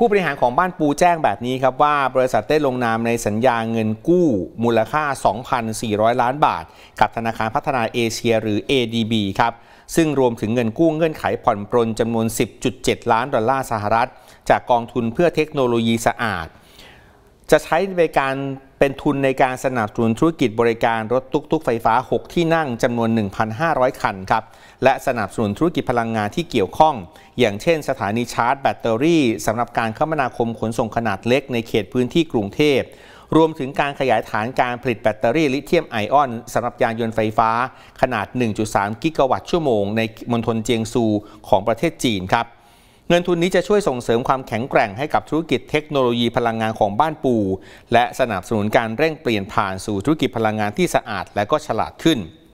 ผู้บริหารของบ้านปูแจ้งแบบนี้ครับว่า บริษัทได้ลงนามในสัญญาเงินกู้มูลค่า 2,400 ล้านบาท กับธนาคารพัฒนาเอเชียหรือ ADB ครับซึ่งรวมถึงเงินกู้เงื่อนไขผ่อนปรนจำนวน 10.7 ล้านดอลลาร์สหรัฐ จากกองทุนเพื่อเทคโนโลยีสะอาด จะใช้ในการเป็นทุนในการสนับสนุนธุรกิจบริการรถตุ๊กๆ ไฟฟ้า 6 ที่นั่งจำนวน 1,500 คันครับ และสนับสนุนธุรกิจพลังงานที่เกี่ยวข้อง อย่างเช่นสถานีชาร์จแบตเตอรี่สำหรับการคมนาคมขนส่งขนาดเล็กในเขตพื้นที่กรุงเทพ รวมถึงการขยายฐานการผลิตแบตเตอรี่ลิเธียมไอออนสำหรับยานยนต์ไฟฟ้าขนาด 1.3 กิกะวัตต์ชั่วโมงในมณฑลเจียงซู ของประเทศจีนครับเงินทุนนี้จะช่วยส่งเสริมความแข็งแกร่งให้กับธุรกิจเทคโนโลยีพลังงานของบ้านปูและสนับสนุนการเร่งเปลี่ยนผ่านสู่ธุรกิจพลังงานที่สะอาดและก็ฉลาดขึ้น